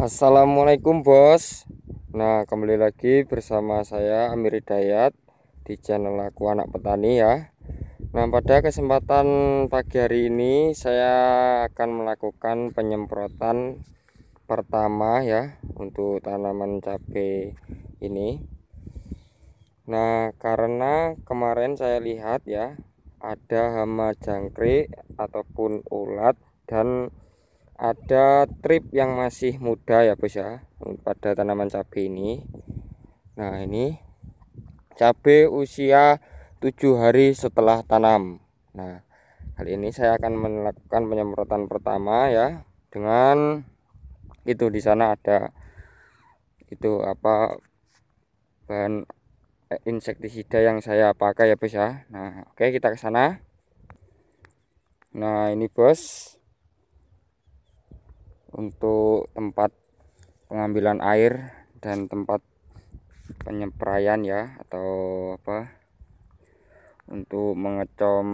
Assalamualaikum bos Nah kembali lagi bersama saya Amir Hidayat Di channel aku anak petani ya Nah pada kesempatan pagi hari ini Saya akan melakukan penyemprotan pertama ya Untuk tanaman cabai ini Nah karena kemarin saya lihat ya Ada hama jangkrik ataupun ulat dan ada trip yang masih muda ya bos ya pada tanaman cabai ini nah ini cabai usia 7 hari setelah tanam nah kali ini saya akan melakukan penyemprotan pertama ya dengan itu di sana ada itu apa bahan eh, insektisida yang saya pakai ya bos ya nah oke kita ke sana nah ini bos untuk tempat pengambilan air dan tempat penyemprayan ya atau apa untuk mengecom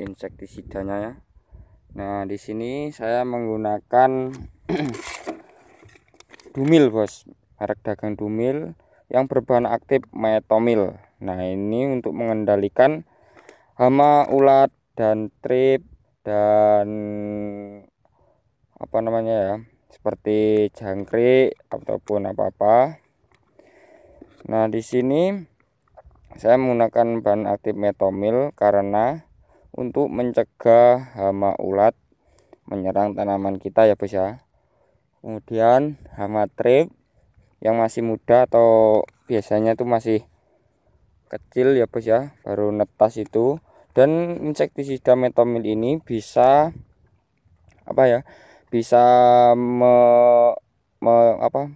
insektisidanya ya Nah, di sini saya menggunakan Dumil, Bos. Merek dagang Dumil yang berbahan aktif metomil. Nah, ini untuk mengendalikan hama, ulat dan trip dan apa namanya ya? seperti jangkrik ataupun apa-apa. Nah, di sini saya menggunakan bahan aktif metomil karena untuk mencegah hama ulat menyerang tanaman kita ya, Bos ya. Kemudian hama trip yang masih muda atau biasanya itu masih kecil ya, Bos ya, baru netas itu dan insektisida metomil ini bisa apa ya? bisa me, me apa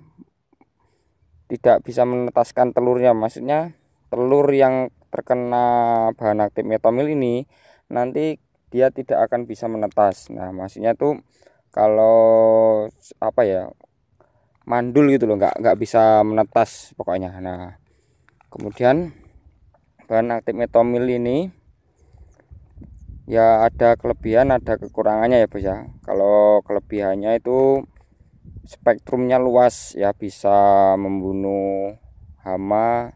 tidak bisa menetaskan telurnya maksudnya telur yang terkena bahan aktif metamil ini nanti dia tidak akan bisa menetas nah maksudnya tuh kalau apa ya mandul gitu loh nggak nggak bisa menetas pokoknya nah kemudian bahan aktif metamil ini ya ada kelebihan ada kekurangannya ya bos ya kalau kelebihannya itu spektrumnya luas ya bisa membunuh hama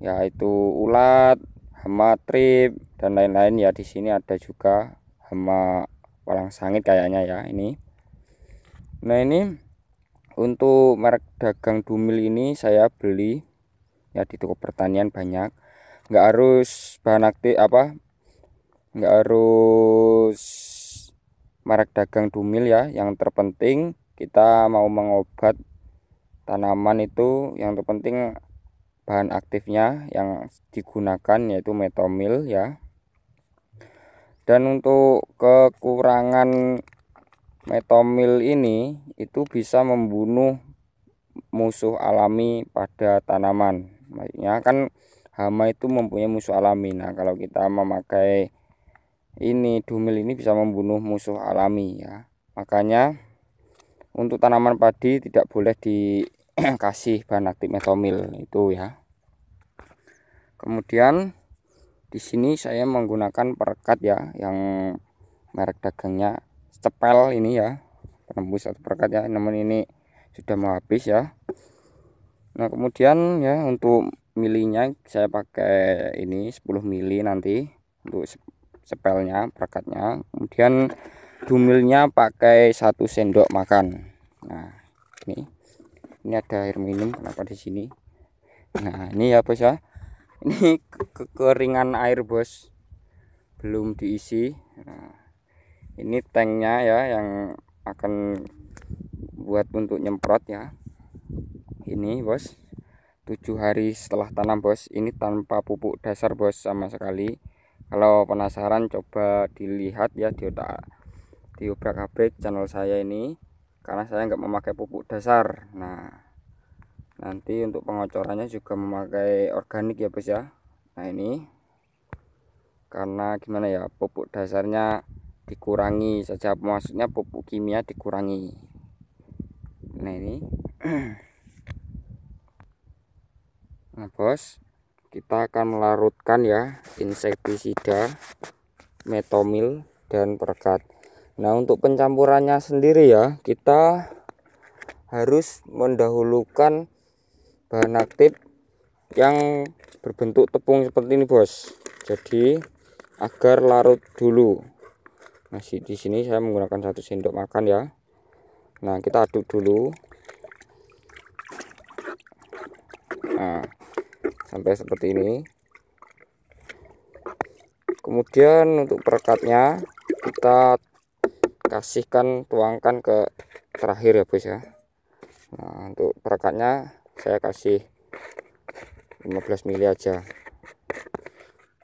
yaitu ulat hama trip dan lain-lain ya di sini ada juga hama walang sangit kayaknya ya ini nah ini untuk merek dagang dumil ini saya beli ya di toko pertanian banyak nggak harus bahan aktif apa nggak harus merek dagang dumil ya yang terpenting kita mau mengobat tanaman itu yang terpenting bahan aktifnya yang digunakan yaitu metomil ya dan untuk kekurangan metomil ini itu bisa membunuh musuh alami pada tanaman maksudnya kan hama itu mempunyai musuh alami nah kalau kita memakai ini dumil ini bisa membunuh musuh alami ya makanya untuk tanaman padi tidak boleh dikasih bahan aktif metomil itu ya kemudian di sini saya menggunakan perekat ya yang merek dagangnya cepel ini ya penembus atau perekat ya namun ini sudah mau habis ya nah kemudian ya untuk milinya saya pakai ini 10 mili nanti untuk sepelnya perekatnya kemudian dumilnya pakai satu sendok makan nah ini ini ada air minum kenapa di sini nah ini ya bos ya ini kekeringan air bos belum diisi nah, ini tanknya ya yang akan buat untuk nyemprot ya ini bos tujuh hari setelah tanam bos ini tanpa pupuk dasar bos sama sekali kalau penasaran coba dilihat ya di otak di obrak channel saya ini karena saya enggak memakai pupuk dasar nah nanti untuk pengocorannya juga memakai organik ya bos ya nah ini karena gimana ya pupuk dasarnya dikurangi saja maksudnya pupuk kimia dikurangi nah ini nah bos kita akan larutkan ya insektisida metomil dan perkat nah untuk pencampurannya sendiri ya kita harus mendahulukan bahan aktif yang berbentuk tepung seperti ini bos jadi agar larut dulu masih di sini saya menggunakan satu sendok makan ya nah kita aduk dulu nah sampai seperti ini kemudian untuk perekatnya kita kasihkan tuangkan ke terakhir ya bos ya nah untuk perekatnya saya kasih 15 mili aja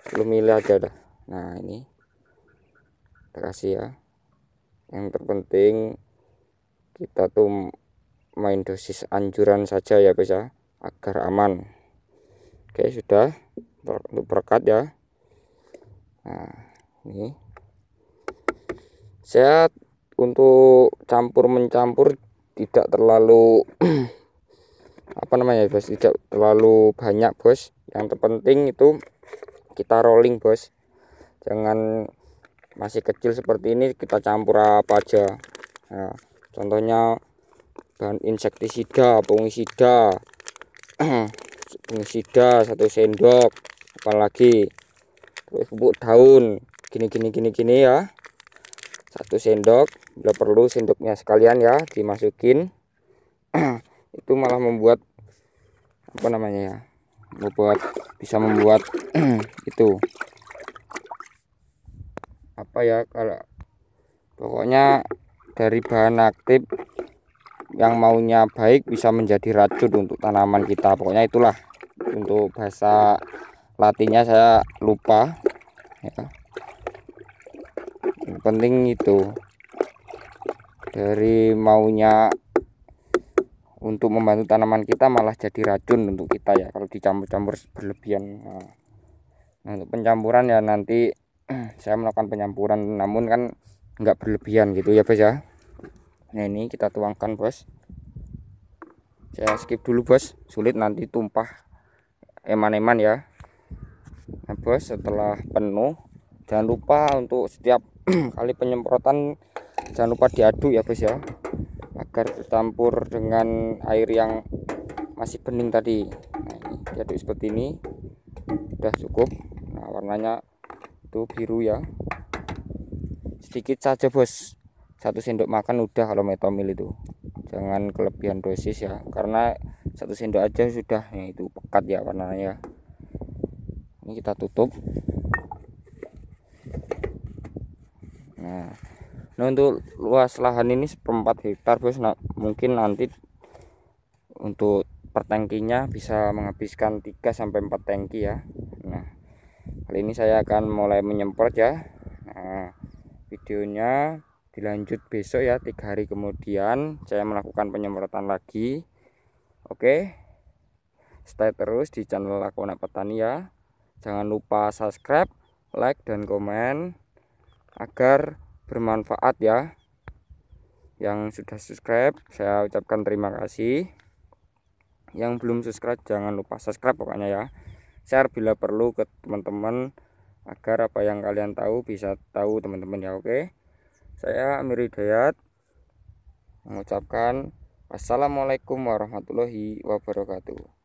10 mili aja dah nah ini kita kasih ya yang terpenting kita tuh main dosis anjuran saja ya ya agar aman oke sudah untuk perekat ya nah ini saya untuk campur mencampur tidak terlalu apa namanya bos tidak terlalu banyak bos yang terpenting itu kita rolling bos jangan masih kecil seperti ini kita campur apa aja nah, contohnya bahan insektisida fungisida. fungisida satu sendok apalagi terus pupuk daun gini gini gini gini ya satu sendok bila perlu sendoknya sekalian ya dimasukin itu malah membuat apa namanya ya membuat bisa membuat itu apa ya kalau pokoknya dari bahan aktif yang maunya baik bisa menjadi racun untuk tanaman kita pokoknya itulah untuk bahasa latinnya saya lupa ya yang penting itu dari maunya untuk membantu tanaman kita malah jadi racun untuk kita ya kalau dicampur-campur berlebihan nah, nah untuk pencampuran ya nanti saya melakukan penyampuran namun kan nggak berlebihan gitu ya Bes ya nah ini kita tuangkan bos saya skip dulu bos sulit nanti tumpah eman-eman ya nah bos setelah penuh jangan lupa untuk setiap kali penyemprotan jangan lupa diaduk ya bos ya agar tercampur dengan air yang masih bening tadi nah ini diaduk seperti ini sudah cukup nah warnanya itu biru ya sedikit saja bos satu sendok makan udah kalau metomil itu jangan kelebihan dosis ya karena satu sendok aja sudah ya itu pekat ya warnanya ini kita tutup nah nah untuk luas lahan ini seperempat hektar bos nah, mungkin nanti untuk pertengkinya bisa menghabiskan 3 sampai 4 tangki ya nah kali ini saya akan mulai menyemprot ya nah videonya dilanjut besok ya tiga hari kemudian saya melakukan penyemprotan lagi oke stay terus di channel Lakona Petani ya jangan lupa subscribe like dan komen agar bermanfaat ya yang sudah subscribe saya ucapkan terima kasih yang belum subscribe jangan lupa subscribe pokoknya ya share bila perlu ke teman-teman agar apa yang kalian tahu bisa tahu teman-teman ya oke okay? Saya Amir Hidayat mengucapkan wassalamualaikum warahmatullahi wabarakatuh.